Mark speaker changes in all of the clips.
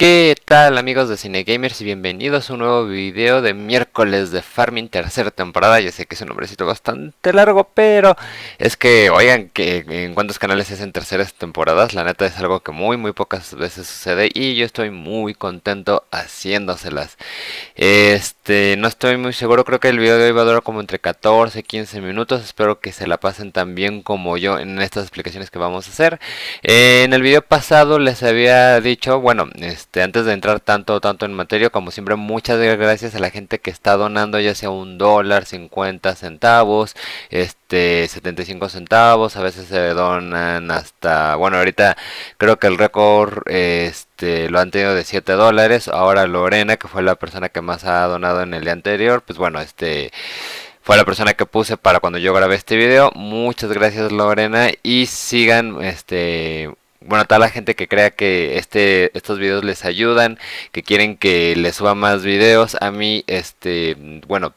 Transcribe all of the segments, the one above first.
Speaker 1: ¿Qué tal amigos de Cinegamers y bienvenidos a un nuevo video de miércoles de Farming tercera temporada? Ya sé que es un nombrecito bastante largo, pero es que, oigan, que en cuántos canales es en terceras temporadas, la neta es algo que muy, muy pocas veces sucede y yo estoy muy contento haciéndoselas. Este, no estoy muy seguro, creo que el video de hoy va a durar como entre 14 y 15 minutos, espero que se la pasen tan bien como yo en estas explicaciones que vamos a hacer. en el video pasado les había dicho, bueno, este, este, antes de entrar tanto, tanto en materia, como siempre, muchas gracias a la gente que está donando, ya sea un dólar, 50 centavos, este, 75 centavos, a veces se donan hasta, bueno, ahorita creo que el récord, este, lo han tenido de 7 dólares, ahora Lorena, que fue la persona que más ha donado en el día anterior, pues bueno, este fue la persona que puse para cuando yo grabé este video. Muchas gracias Lorena y sigan este bueno, toda la gente que crea que este, estos videos les ayudan, que quieren que les suba más videos, a mí, este, bueno,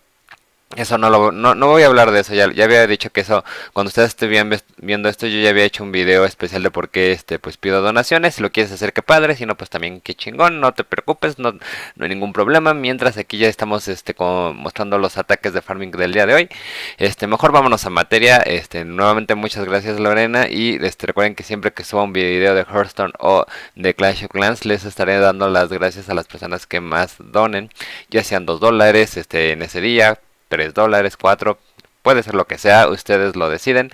Speaker 1: eso no lo no, voy a hablar de eso, ya, ya había dicho que eso, cuando ustedes estuvieran viendo esto, yo ya había hecho un video especial de por qué este pues pido donaciones, si lo quieres hacer que padre, si no pues también qué chingón, no te preocupes, no, no hay ningún problema, mientras aquí ya estamos este mostrando los ataques de farming del día de hoy. Este, mejor vámonos a materia. Este, nuevamente muchas gracias Lorena y este, recuerden que siempre que suba un video de Hearthstone o de Clash of Clans les estaré dando las gracias a las personas que más donen, ya sean 2 dólares este en ese día 3 dólares, 4, puede ser lo que sea, ustedes lo deciden.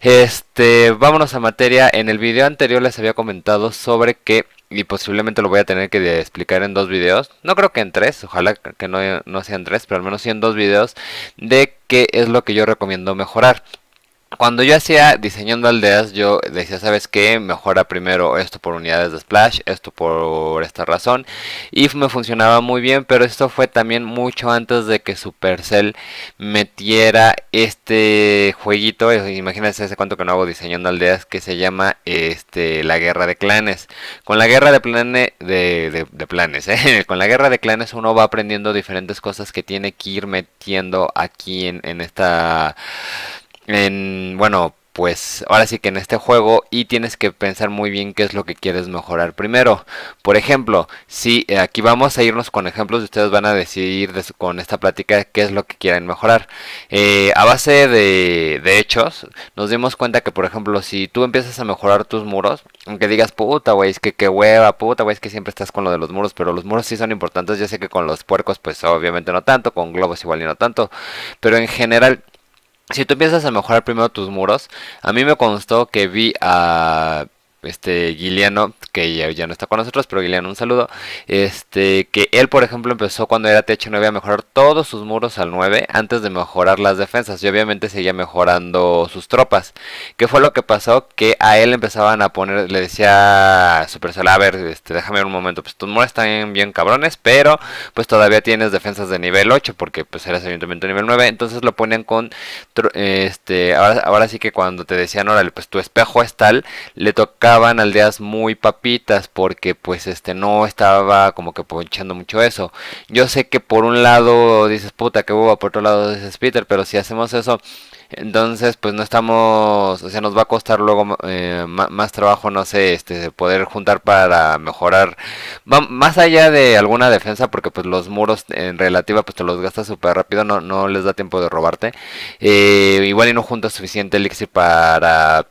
Speaker 1: Este, vámonos a materia. En el video anterior les había comentado sobre que, y posiblemente lo voy a tener que explicar en dos videos, no creo que en tres, ojalá que no, no sean tres, pero al menos sí en dos videos, de qué es lo que yo recomiendo mejorar cuando yo hacía diseñando aldeas, yo decía, ¿sabes qué? Mejora primero esto por unidades de splash, esto por esta razón. Y me funcionaba muy bien, pero esto fue también mucho antes de que Supercell metiera este jueguito. Eh, imagínense hace cuánto que no hago diseñando aldeas, que se llama este, la guerra de clanes. Con la guerra de, planes, ¿eh? con la guerra de clanes uno va aprendiendo diferentes cosas que tiene que ir metiendo aquí en, en esta en, bueno, pues ahora sí que en este juego y tienes que pensar muy bien qué es lo que quieres mejorar primero. Por ejemplo, si eh, aquí vamos a irnos con ejemplos y ustedes van a decidir con esta plática qué es lo que quieren mejorar. Eh, a base de, de, hechos, nos dimos cuenta que, por ejemplo, si tú empiezas a mejorar tus muros, aunque digas, puta, wey, es que qué hueva, puta, güey, es que siempre estás con lo de los muros, pero los muros sí son importantes. Ya sé que con los puercos, pues obviamente no tanto, con globos igual y no tanto, pero en general si tú empiezas a mejorar primero tus muros, a mí me constó que vi a este Giliano, que ya, no está con nosotros, pero Giliano, un saludo. Este, que él, por ejemplo, empezó cuando era TH9 a mejorar todos sus muros al 9 antes de mejorar las defensas. Y obviamente seguía mejorando sus tropas. ¿Qué fue lo que pasó? Que a él empezaban a poner, le decía Super Sol, a ver, este, déjame un momento, pues tus muros están bien cabrones, pero pues todavía tienes defensas de nivel 8, porque pues eres ayuntamiento nivel 9. Entonces lo ponían con, este, ahora, ahora sí que cuando te decían, órale, pues tu espejo es tal, le toca Estaban aldeas muy papitas porque pues este no estaba como que ponchando mucho eso. Yo sé que por un lado dices puta que boba, por otro lado dices Peter, pero si hacemos eso, entonces pues no estamos, o sea, nos va a costar luego eh, más trabajo, no sé, este, poder juntar para mejorar, más allá de alguna defensa, porque pues los muros en relativa pues te los gastas súper rápido, no, no les da tiempo de robarte. Eh, igual y no juntas suficiente elixir para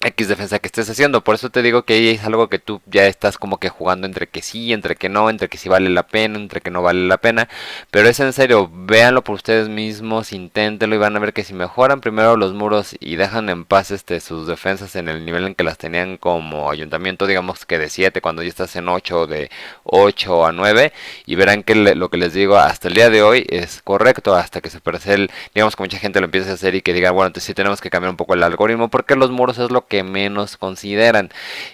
Speaker 1: X defensa que estés haciendo. Por eso te digo que ahí es algo que tú ya estás como que jugando entre que sí, entre que no, entre que sí vale la pena, entre que no vale la pena. Pero es en serio, véanlo por ustedes mismos, inténtenlo y van a ver que si mejoran primero los muros y dejan en paz este, sus defensas en el nivel en que las tenían como ayuntamiento, digamos que de 7, cuando ya estás en 8, de 8 a 9, y verán que lo que les digo hasta el día de hoy es correcto, hasta que se el digamos que mucha gente lo empiece a hacer y que diga, bueno, entonces sí tenemos que cambiar un poco el algoritmo, porque los muros es lo que menos consideran.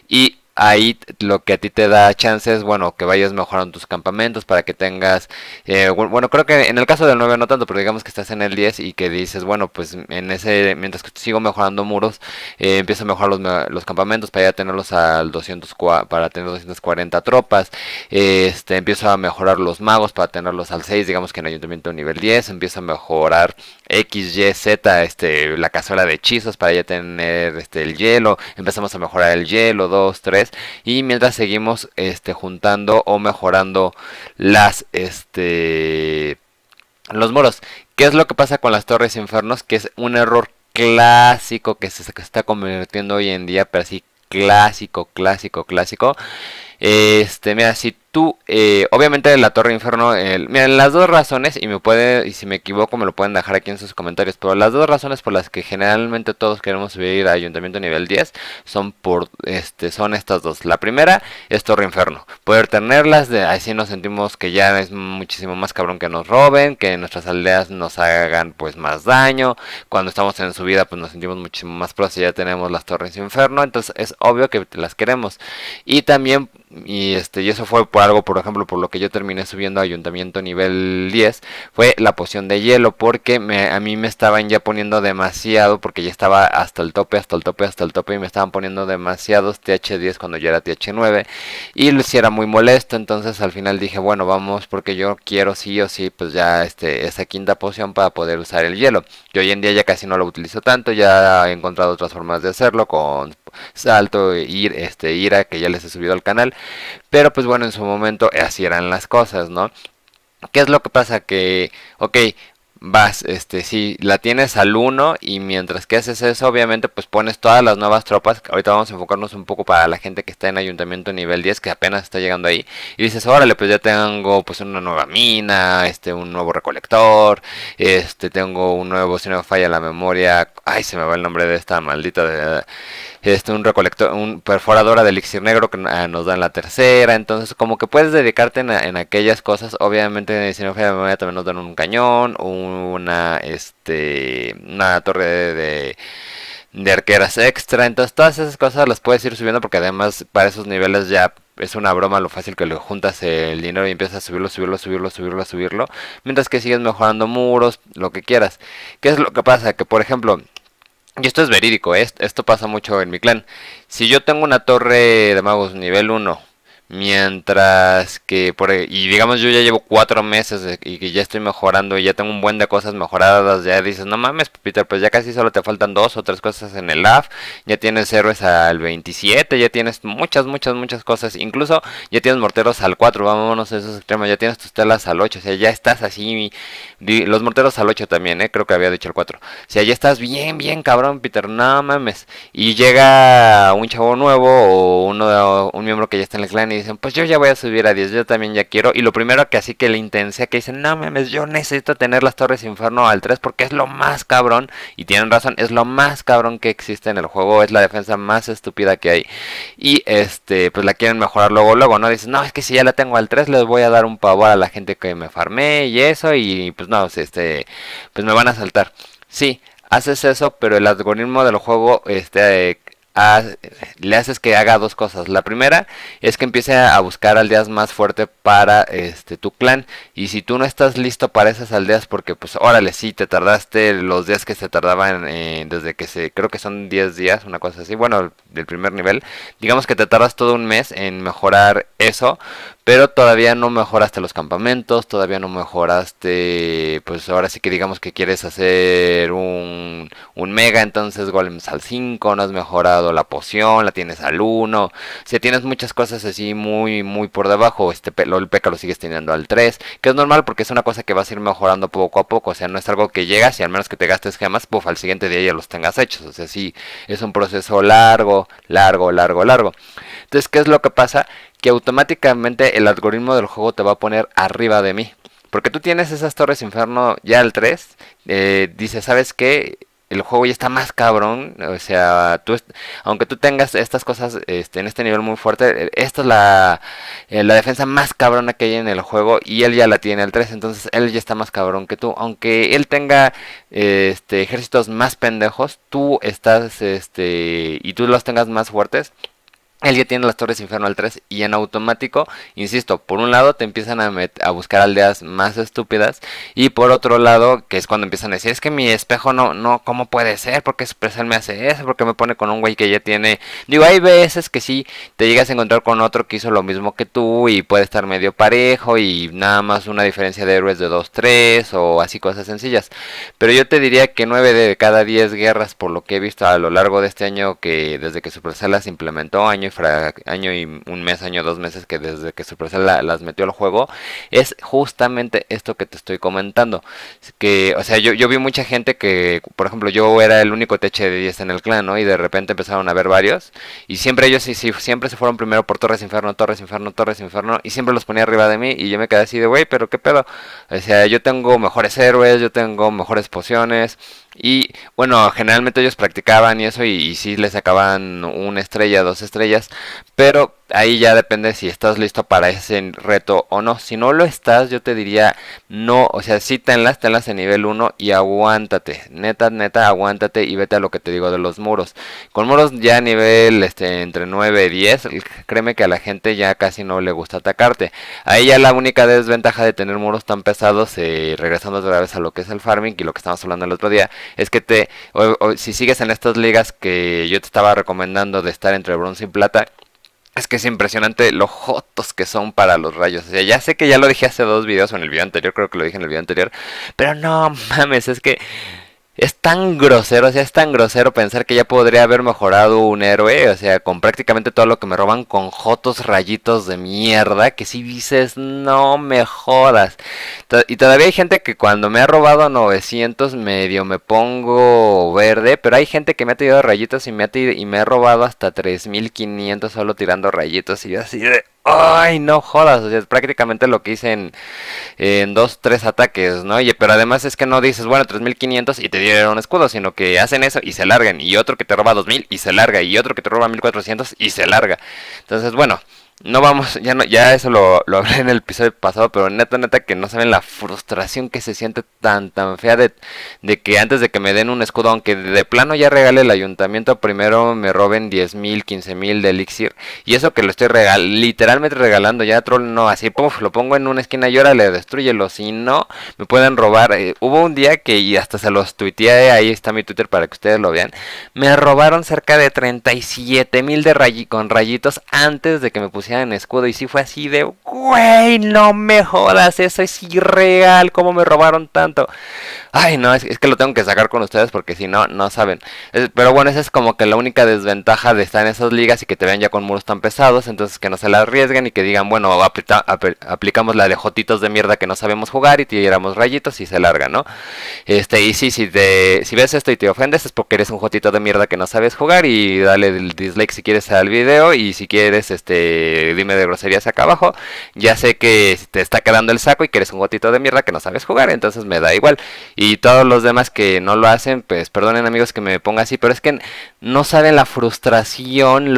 Speaker 1: Y ahí lo que a ti te da chance es, bueno, que vayas mejorando tus campamentos para que tengas, eh, bueno, creo que en el caso del 9 no tanto, pero digamos que estás en el 10 y que dices, bueno, pues en ese, mientras que sigo mejorando muros, eh, empiezo a mejorar los, campamentos para ya tenerlos al 200, para tener 240 tropas, este, empiezo a mejorar los magos para tenerlos al 6, digamos que en ayuntamiento nivel 10, empiezo a mejorar X, Y, Z, este, la cazuela de hechizos para ya tener este, el hielo, empezamos a mejorar el hielo, 2, 3, y mientras seguimos este, juntando o mejorando las este los muros. ¿Qué es lo que pasa con las torres infernos? Que es un error clásico que se, está convirtiendo hoy en día, pero así clásico, clásico, clásico. Este, mira, si tú, eh, obviamente la Torre Inferno, miren, las dos razones, y me puede, y si me equivoco me lo pueden dejar aquí en sus comentarios, pero las dos razones por las que generalmente todos queremos subir a Ayuntamiento nivel 10 son por, este, son estas dos. La primera es Torre Inferno, poder tenerlas, de, así nos sentimos que ya es muchísimo más cabrón que nos roben, que nuestras aldeas nos hagan pues más daño, cuando estamos en subida pues nos sentimos muchísimo más pros y ya tenemos las Torres Inferno, entonces es obvio que las queremos. Y también, y este, y eso fue por algo, por ejemplo, por lo que yo terminé subiendo a ayuntamiento nivel 10, fue la poción de hielo, porque a mí me estaban ya poniendo demasiado, porque ya estaba hasta el tope, hasta el tope, hasta el tope, y me estaban poniendo demasiados TH10 cuando yo era TH9, y lo era muy molesto, entonces al final dije, bueno, vamos, porque yo quiero sí o sí, pues ya este, esa quinta poción para poder usar el hielo. Yo hoy en día ya casi no lo utilizo tanto, ya he encontrado otras formas de hacerlo, con salto, ir, este, ira, que ya les he subido al canal, pero pues bueno, en su momento momento así eran las cosas, ¿no? ¿Qué es lo que pasa? Que, ok, vas, este, sí, la tienes al 1 y mientras que haces eso, obviamente, pues pones todas las nuevas tropas. Ahorita vamos a enfocarnos un poco para la gente que está en ayuntamiento nivel 10, que apenas está llegando ahí. Y dices, órale, pues ya tengo pues una nueva mina, este, un nuevo recolector, este, tengo un nuevo, si no falla la memoria, ay, se me va el nombre de esta maldita, de, este, un recolector, un perforadora de elixir negro que ah, nos dan la tercera. Entonces, como que puedes dedicarte en, en aquellas cosas. Obviamente, si no falla la memoria, también nos dan un cañón, un una, este, una torre de, arqueras extra. Entonces todas esas cosas las puedes ir subiendo porque además para esos niveles ya es una broma lo fácil que le juntas el dinero y empiezas a subirlo, subirlo, subirlo, subirlo, subirlo. Mientras que sigues mejorando muros, lo que quieras. ¿Qué es lo que pasa? Que por ejemplo... Y esto es verídico, ¿eh? esto pasa mucho en mi clan. Si yo tengo una torre de magos nivel 1 Mientras que, por, e, y digamos yo ya llevo cuatro meses y que ya estoy mejorando y ya tengo un buen de cosas mejoradas, ya dices, no mames Peter, pues ya casi solo te faltan dos o tres cosas en el app, ya tienes héroes al 27, ya tienes muchas, muchas, muchas cosas, incluso ya tienes morteros al 4, vámonos a esos extremos, ya tienes tus telas al 8, o sea, ya estás así, los morteros al 8 también, ¿eh? creo que había dicho el 4, o sea, ya estás bien, bien cabrón Peter, no mames, y llega un chavo nuevo o uno, un miembro que ya está en el clan dicen, pues yo ya voy a subir a 10, yo también ya quiero. Y lo primero que así que le intensa, que dicen, no mames, yo necesito tener las Torres Inferno al 3 porque es lo más cabrón. Y tienen razón, es lo más cabrón que existe en el juego, es la defensa más estúpida que hay. Y este, pues la quieren mejorar luego, luego, ¿no? Dicen, no, es que si ya la tengo al 3 les voy a dar un pavor a la gente que me farmé y eso. Y pues no, este, pues me van a saltar. Sí, haces eso, pero el algoritmo del juego este, le haces que haga dos cosas. La primera es que empiece a buscar aldeas más fuerte para este tu clan. Y si tú no estás listo para esas aldeas, porque pues órale, sí, te tardaste los días que se tardaban eh, desde que se, creo que son 10 días, una cosa así, bueno, del primer nivel. Digamos que te tardas todo un mes en mejorar eso pero todavía no mejoraste los campamentos, todavía no mejoraste, pues ahora sí que digamos que quieres hacer un, mega, entonces golems al 5, no has mejorado la poción, la tienes al 1, si tienes muchas cosas así muy, muy por debajo, este el peca lo sigues teniendo al 3, que es normal porque es una cosa que vas a ir mejorando poco a poco, o sea, no es algo que llegas y al menos que te gastes gemas, puff, al siguiente día ya los tengas hechos, o sea, sí, es un proceso largo, largo, largo, largo. Entonces, ¿qué es lo que pasa? que automáticamente el algoritmo del juego te va a poner arriba de mí. Porque tú tienes esas torres inferno ya al 3, eh, dice, ¿sabes qué? el juego ya está más cabrón. O sea, tú, aunque tú tengas estas cosas este, en este nivel muy fuerte, eh, esta es eh, la, defensa más cabrona que hay en el juego y él ya la tiene al 3. Entonces él ya está más cabrón que tú. Aunque él tenga este, ejércitos más pendejos, tú estás este, y tú los tengas más fuertes él ya tiene las Torres al 3 y en automático, insisto, por un lado te empiezan a, buscar aldeas más estúpidas y por otro lado, que es cuando empiezan a decir, es que mi espejo no, no, ¿cómo puede ser? porque qué me hace eso? porque me pone con un güey que ya tiene? Digo, hay veces que sí, te llegas a encontrar con otro que hizo lo mismo que tú y puede estar medio parejo y nada más una diferencia de héroes de 2-3 o así cosas sencillas. Pero yo te diría que 9 de cada 10 guerras, por lo que he visto a lo largo de este año, que desde que Supercell las implementó año año y un mes, año, dos meses que desde que Supercell las metió al juego, es justamente esto que te estoy comentando. Que, o sea, yo, vi mucha gente que, por ejemplo, yo era el único techo de 10 en el clan, ¿no? Y de repente empezaron a ver varios. Y siempre ellos siempre se fueron primero por Torres Inferno, Torres Inferno, Torres Inferno. Y siempre los ponía arriba de mí. Y yo me quedé así de, güey, pero qué pedo. O sea, yo tengo mejores héroes, yo tengo mejores pociones y bueno, generalmente ellos practicaban y eso y, si sí les sacaban una estrella, dos estrellas, pero ahí ya depende si estás listo para ese reto o no. Si no lo estás, yo te diría no, o sea, sí tenlas, tenlas en nivel 1 y aguántate. Neta, neta, aguántate y vete a lo que te digo de los muros. Con muros ya a nivel este, entre 9 y 10, créeme que a la gente ya casi no le gusta atacarte. Ahí ya la única desventaja de tener muros tan pesados, eh, regresando otra vez a lo que es el farming y lo que estábamos hablando el otro día, es que te, si sigues en estas ligas que yo te estaba recomendando de estar entre bronce y plata, es que es impresionante lo jotos que son para los rayos. ya sé que ya lo dije hace dos videos o en el video anterior, creo que lo dije en el video anterior, pero no mames, es que es tan grosero, o sea, es tan grosero pensar que ya podría haber mejorado un héroe, o sea, con prácticamente todo lo que me roban con jotos rayitos de mierda, que si dices, no mejoras. Y todavía hay gente que cuando me ha robado 900 medio me pongo verde, pero hay gente que me ha tirado rayitos y me ha, y me ha robado hasta 3500 solo tirando rayitos y yo así de ay, no jodas, es prácticamente lo que hice en, en dos, tres ataques, ¿no? Y, pero además es que no dices, bueno, 3500 y te dieron un escudo, sino que hacen eso y se largan, y otro que te roba 2000 y se larga, y otro que te roba 1400 y se larga. Entonces, bueno, no vamos, ya no, ya eso lo, hablé en el episodio pasado, pero neta, neta que no saben la frustración que se siente tan, tan fea de, que antes de que me den un escudo, aunque de plano ya regale el ayuntamiento, primero me roben 10 mil, 15 mil de elixir. Y eso que lo estoy literalmente regalando, ya troll no, así puff, lo pongo en una esquina y ahora le destruyelo, si no, me pueden robar. Eh, hubo un día que, y hasta se los tuiteé, ahí está mi Twitter para que ustedes lo vean, me robaron cerca de 37 mil de con rayitos antes de que me pusieran en escudo. Y si fue así de, güey, no me jodas, eso es irreal, cómo me robaron tanto. Ay, no, es, que lo tengo que sacar con ustedes porque si no, no saben. pero bueno, esa es como que la única desventaja de estar en esas ligas y que te vean ya con muros tan pesados. Entonces que no se la arriesguen y que digan, bueno, aplicamos la de jotitos de mierda que no sabemos jugar y tiramos rayitos y se larga, ¿no? Este, y sí, si, te, si ves esto y te ofendes es porque eres un jotito de mierda que no sabes jugar y dale el dislike si quieres al video y si quieres, este dime de groserías acá abajo, ya sé que te está quedando el saco y que eres un gotito de mierda que no sabes jugar, entonces me da igual. Y todos los demás que no lo hacen, pues perdonen amigos que me ponga así, pero es que no saben la frustración,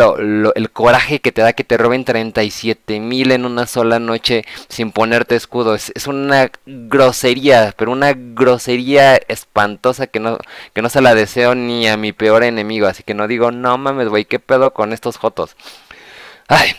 Speaker 1: el coraje que te da que te roben 37 mil en una sola noche sin ponerte escudo. Es, una grosería, pero una grosería espantosa que no, que no se la deseo ni a mi peor enemigo. Así que no digo, no mames, güey, ¿qué pedo con estos jotos? Ay.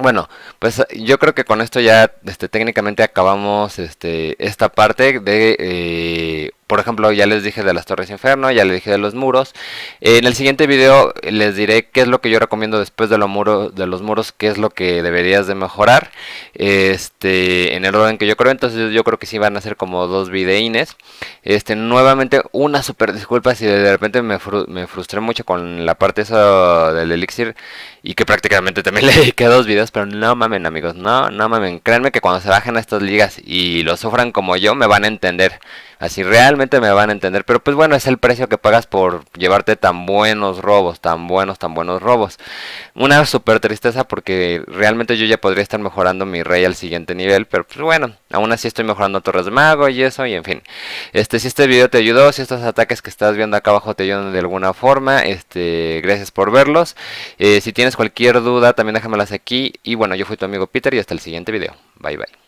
Speaker 1: Bueno, pues yo creo que con esto ya este, técnicamente acabamos este, esta parte de eh, por ejemplo, ya les dije de las Torres Inferno, ya les dije de los muros. Eh, en el siguiente video les diré qué es lo que yo recomiendo después de, de los muros, qué es lo que deberías de mejorar. Este, en el orden que yo creo, entonces yo creo que sí van a ser como dos videines. Este, nuevamente, una super disculpa si de repente me, frustré mucho con la parte esa del elixir y que prácticamente también le dediqué dos videos, pero no mamen amigos, no, no mamen. Créanme que cuando se bajen a estas ligas y lo sufran como yo, me van a entender así realmente me van a entender. Pero pues bueno, es el precio que pagas por llevarte tan buenos robos, tan buenos, tan buenos robos. Una super tristeza porque realmente yo ya podría estar mejorando mi rey al siguiente nivel, pero pues bueno, aún así estoy mejorando Torres Mago y eso, y en fin. Este, si este video te ayudó, si estos ataques que estás viendo acá abajo te ayudan de alguna forma, este, gracias por verlos. Eh, si tienes cualquier duda, también déjamelas aquí. Y bueno, yo fui tu amigo Peter y hasta el siguiente video. Bye bye.